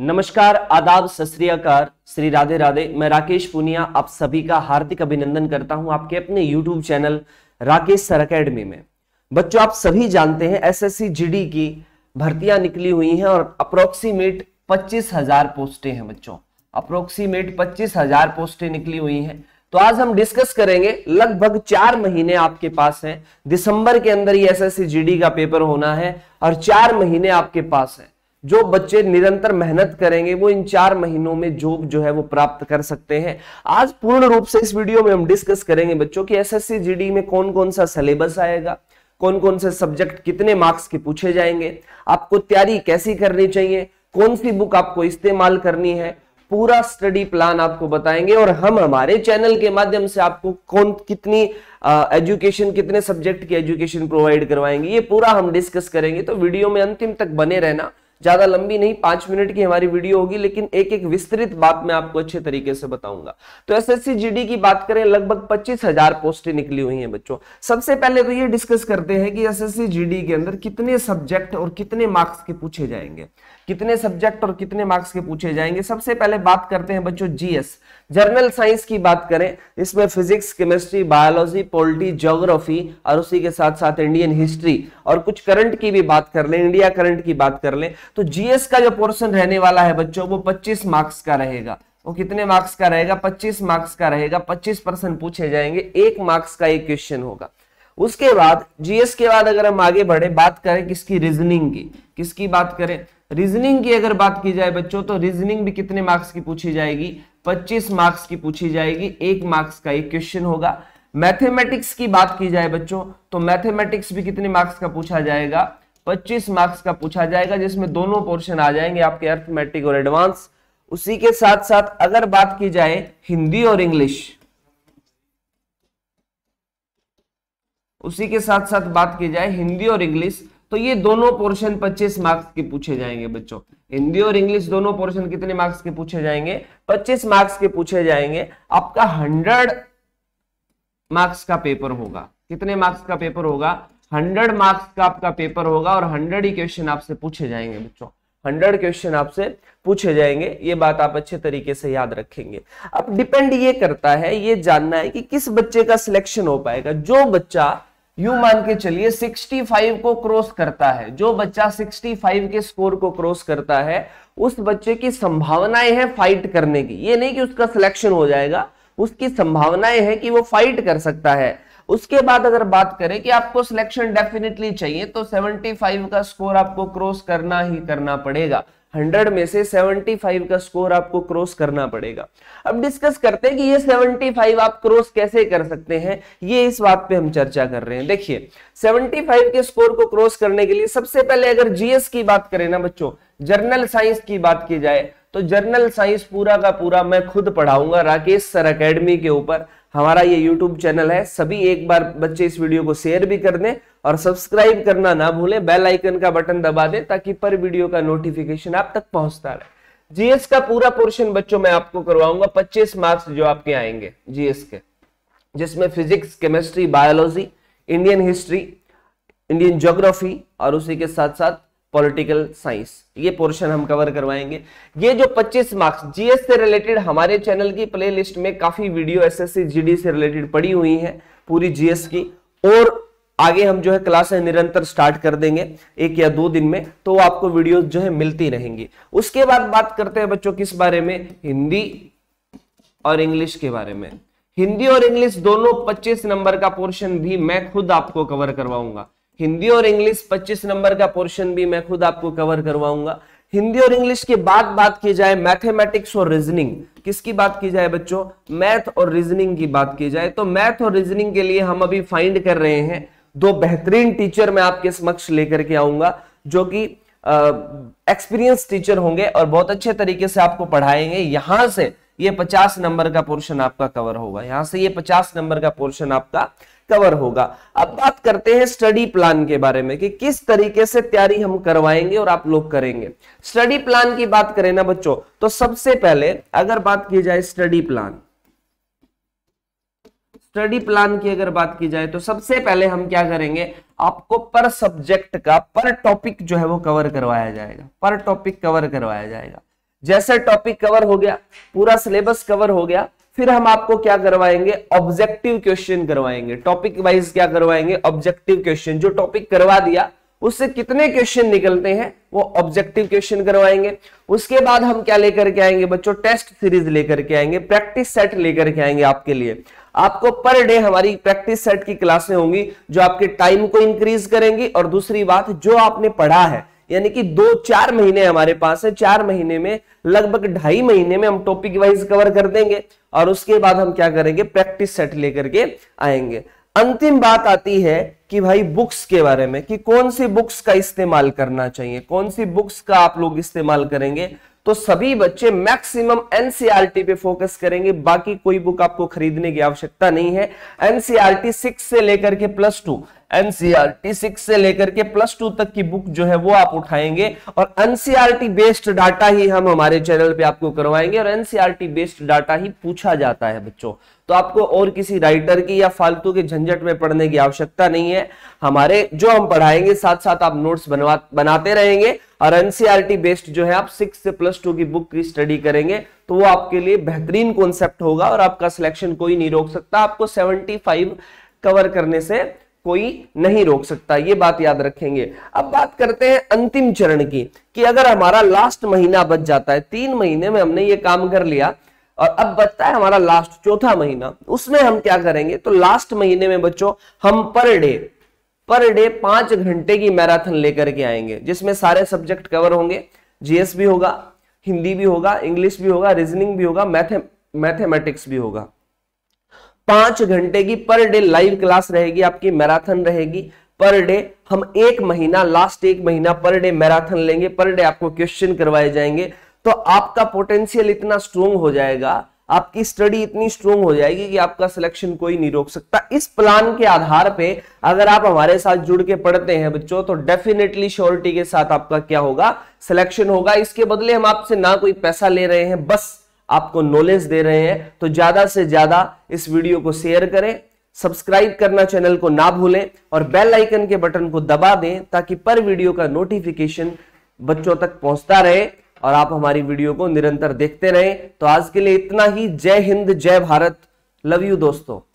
नमस्कार आदाब सस्कार श्री राधे राधे मैं राकेश पुनिया आप सभी का हार्दिक अभिनंदन करता हूं आपके अपने YouTube channel Rakesh sir academy में बच्चों आप सभी जानते हैं एसएससी जीडी की भर्तियां निकली हुई हैं और अप्रोक्सीमेट पच्चीस हजार पोस्टें हैं बच्चों अप्रोक्सीमेट पच्चीस हजार पोस्टें निकली हुई हैं तो आज हम डिस्कस करेंगे लगभग चार महीने आपके पास हैं दिसंबर के अंदर ही एस एस का पेपर होना है और चार महीने आपके पास है जो बच्चे निरंतर मेहनत करेंगे वो इन चार महीनों में जॉब जो है वो प्राप्त कर सकते हैं आज पूर्ण रूप से इस वीडियो में हम डिस्कस करेंगे बच्चों की एस एस में कौन कौन सा सिलेबस आएगा कौन कौन से सब्जेक्ट कितने मार्क्स के पूछे जाएंगे आपको तैयारी कैसी करनी चाहिए कौन सी बुक आपको इस्तेमाल करनी है पूरा स्टडी प्लान आपको बताएंगे और हम हमारे चैनल के माध्यम से आपको कौन कितनी एजुकेशन कितने सब्जेक्ट की एजुकेशन प्रोवाइड करवाएंगे ये पूरा हम डिस्कस करेंगे तो वीडियो में अंतिम तक बने रहना ज्यादा लंबी नहीं पांच मिनट की हमारी वीडियो होगी लेकिन एक एक विस्तृत बात मैं आपको अच्छे तरीके से बताऊंगा तो एसएससी जीडी की बात करें लगभग पच्चीस हजार पोस्टें निकली हुई हैं बच्चों सबसे पहले तो ये डिस्कस करते हैं कि एसएससी जीडी के अंदर कितने सब्जेक्ट और कितने मार्क्स के पूछे जाएंगे कितने सब्जेक्ट और कितने मार्क्स के पूछे जाएंगे सबसे पहले बात करते हैं बच्चों जीएस जर्नल साइंस की बात करें इसमें physics chemistry biology polity geography और उसी के साथ साथ इंडियन हिस्ट्री और कुछ करंट की भी बात कर लें इंडिया करंट की बात कर लें तो जीएस का जो पोर्सन रहने वाला है बच्चों वो पच्चीस मार्क्स का रहेगा वो कितने मार्क्स का रहेगा 25 मार्क्स का रहेगा 25 परसेंट पूछे जाएंगे एक मार्क्स का एक क्वेश्चन होगा उसके बाद जीएस के बाद अगर हम आगे बढ़े बात करें किसकी रीजनिंग की किसकी बात करें रीजनिंग की अगर बात की जाए बच्चों तो रीजनिंग भी कितने मार्क्स की पूछी जाएगी 25 मार्क्स की पूछी जाएगी एक मार्क्स का एक क्वेश्चन होगा मैथमेटिक्स की बात की जाए बच्चों तो मैथमेटिक्स भी कितने मार्क्स का पूछा जाएगा 25 मार्क्स का पूछा जाएगा जिसमें दोनों पोर्शन आ जाएंगे आपके अर्थमेटिक और एडवांस उसी के साथ साथ अगर बात की जाए हिंदी और इंग्लिश उसी के साथ साथ बात की जाए हिंदी और इंग्लिश तो ये दोनों पोर्शन 25 मार्क्स के पूछे जाएंगे बच्चों हिंदी और इंग्लिश दोनों पोर्शन कितने मार्क्स के पूछे जाएंगे 25 मार्क्स के पूछे जाएंगे आपका 100 मार्क्स का पेपर होगा कितने मार्क्स का पेपर होगा 100 मार्क्स का आपका पेपर होगा और 100 ही क्वेश्चन आपसे पूछे जाएंगे बच्चों हंड्रेड क्वेश्चन आपसे पूछे जाएंगे ये बात आप अच्छे तरीके से याद रखेंगे अब डिपेंड ये करता है ये जानना है कि किस बच्चे का सिलेक्शन हो पाएगा जो बच्चा यू मान के चलिए 65 को क्रॉस करता है जो बच्चा 65 के स्कोर को क्रॉस करता है उस बच्चे की संभावनाएं हैं फाइट करने की ये नहीं कि उसका सिलेक्शन हो जाएगा उसकी संभावनाएं हैं कि वो फाइट कर सकता है उसके बाद अगर बात करें कि आपको सिलेक्शन डेफिनेटली चाहिए तो 75 का स्कोर आपको क्रॉस करना ही करना पड़ेगा 100 में से 75 का स्कोर आपको क्रॉस करना पड़ेगा अब डिस्कस करते हैं कि ये 75 आप क्रॉस कैसे कर सकते हैं ये इस बात पे हम चर्चा कर रहे हैं देखिए 75 के स्कोर को क्रॉस करने के लिए सबसे पहले अगर जीएस की बात करें ना बच्चों जर्नल साइंस की बात की जाए तो जर्नल साइंस पूरा का पूरा मैं खुद पढ़ाऊंगा राकेश सर अकेडमी के ऊपर हमारा ये यूट्यूब चैनल है सभी एक बार बच्चे इस वीडियो को शेयर भी कर दें और सब्सक्राइब करना ना भूलें बेल आइकन का बटन दबा दें ताकि पर वीडियो का नोटिफिकेशन आप तक पहुंचता रहे जीएस का पूरा पोर्शन बच्चों मैं आपको करवाऊंगा 25 मार्क्स जो आपके आएंगे जीएस के जिसमें physics chemistry biology Indian history Indian geography और उसी के साथ साथ पॉलिटिकल साइंस ये पोर्शन हम कवर करवाएंगे ये जो 25 मार्क्स जीएस से रिलेटेड हमारे चैनल की प्लेलिस्ट में काफी वीडियो एसएससी जीडी से रिलेटेड पड़ी हुई है पूरी जीएस की और आगे हम जो है क्लास है निरंतर स्टार्ट कर देंगे एक या दो दिन में तो आपको वीडियो जो है मिलती रहेंगी उसके बाद बात करते हैं बच्चों किस बारे में हिंदी और इंग्लिश के बारे में हिंदी और इंग्लिश दोनों 25 नंबर का पोर्शन भी मैं खुद आपको कवर करवाऊंगा हिंदी और इंग्लिश 25 नंबर का पोर्शन भी मैं खुद आपको कवर करवाऊंगा हिंदी और इंग्लिश के बाद बात की जाए मैथमेटिक्स और रीजनिंग किसकी बात की जाए बच्चों मैथ और रीजनिंग की बात की जाए तो मैथ और रीजनिंग के लिए हम अभी फाइंड कर रहे हैं दो बेहतरीन टीचर मैं आपके समक्ष लेकर के आऊंगा जो कि एक्सपीरियंस टीचर होंगे और बहुत अच्छे तरीके से आपको पढ़ाएंगे यहां से ये 50 नंबर का पोर्शन आपका कवर होगा यहां से ये 50 नंबर का पोर्शन आपका कवर होगा अब बात करते हैं स्टडी प्लान के बारे में कि किस तरीके से तैयारी हम करवाएंगे और आप लोग करेंगे स्टडी प्लान की बात करें ना बच्चों तो सबसे पहले अगर बात की जाए स्टडी प्लान स्टडी प्लान की अगर बात की जाए तो सबसे पहले हम क्या करेंगे आपको पर सब्जेक्ट का पर टॉपिक जो है वो कवर करवाया जाएगा पर टॉपिक कवर करवाया जाएगा जैसे टॉपिक कवर हो गया पूरा सिलेबस कवर हो गया फिर हम आपको क्या करवाएंगे ऑब्जेक्टिव क्वेश्चन करवाएंगे टॉपिक वाइज क्या करवाएंगे ऑब्जेक्टिव क्वेश्चन जो टॉपिक करवा दिया उससे कितने क्वेश्चन निकलते हैं वो ऑब्जेक्टिव क्वेश्चन करवाएंगे उसके बाद हम क्या लेकर के आएंगे बच्चों टेस्ट सीरीज लेकर के आएंगे प्रैक्टिस सेट लेकर के आएंगे आपके लिए आपको पर डे हमारी प्रैक्टिस सेट की क्लासें होंगी जो आपके टाइम को इंक्रीज करेंगी और दूसरी बात जो आपने पढ़ा है यानी कि दो चार महीने हमारे पास है चार महीने में लगभग ढाई महीने में हम टॉपिक वाइज कवर कर देंगे और उसके बाद हम क्या करेंगे प्रैक्टिस सेट लेकर के आएंगे अंतिम बात आती है कि भाई बुक्स के बारे में कि कौन सी बुक्स का इस्तेमाल करना चाहिए कौन सी बुक्स का आप लोग इस्तेमाल करेंगे तो सभी बच्चे मैक्सिमम एनसीआरटी e पे फोकस करेंगे बाकी कोई बुक आपको खरीदने की आवश्यकता नहीं है एनसीआरटी सिक्स e से लेकर के plus two T six e से लेकर के प्लस टू तक की बुक जो है वो आप उठाएंगे और टी बेस्ड डाटा ही हम हमारे चैनल पे आपको करवाएंगे और एनसीआर बेस्ड डाटा ही पूछा जाता है बच्चों तो आपको और किसी राइटर की या फालतू के झंझट में पढ़ने की आवश्यकता नहीं है हमारे जो हम पढ़ाएंगे साथ साथ आप नोट्स बनवा बनाते रहेंगे और टी बेस्ड e जो है आप सिक्स से प्लस टू की बुक की स्टडी करेंगे तो वो आपके लिए बेहतरीन कॉन्सेप्ट होगा और आपका सिलेक्शन कोई नहीं रोक सकता आपको सेवेंटी फाइव कवर करने से कोई नहीं रोक सकता ये बात याद रखेंगे अब बात करते हैं अंतिम चरण की कि अगर हमारा लास्ट महीना बच जाता है तीन महीने में हमने ये काम कर लिया और अब बचता है हमारा लास्ट चौथा महीना उसमें हम क्या करेंगे तो लास्ट महीने में बच्चों हम पर डे पर डे पांच घंटे की मैराथन लेकर के आएंगे जिसमें सारे सब्जेक्ट कवर होंगे जीएस भी होगा हिंदी भी होगा इंग्लिश भी होगा रीजनिंग भी होगा मैथे मैथमेटिक्स भी होगा पांच घंटे की पर डे लाइव क्लास रहेगी आपकी मैराथन रहेगी पर डे हम एक महीना लास्ट एक महीना पर डे मैराथन लेंगे पर डे आपको क्वेश्चन करवाए जाएंगे तो आपका पोटेंशियल इतना स्ट्रोंग हो जाएगा आपकी स्टडी इतनी स्ट्रोंग हो जाएगी कि आपका सिलेक्शन कोई नहीं रोक सकता इस प्लान के आधार पे अगर आप हमारे साथ जुड़ के पढ़ते हैं बच्चों तो डेफिनेटली श्योरिटी के साथ आपका क्या होगा सिलेक्शन होगा इसके बदले हम आपसे ना कोई पैसा ले रहे हैं बस आपको नॉलेज दे रहे हैं तो ज्यादा से ज्यादा इस वीडियो को शेयर करें सब्सक्राइब करना चैनल को ना भूलें और बेल आइकन के बटन को दबा दें ताकि पर वीडियो का नोटिफिकेशन बच्चों तक पहुंचता रहे और आप हमारी वीडियो को निरंतर देखते रहें तो आज के लिए इतना ही जय हिंद जय भारत लव यू दोस्तों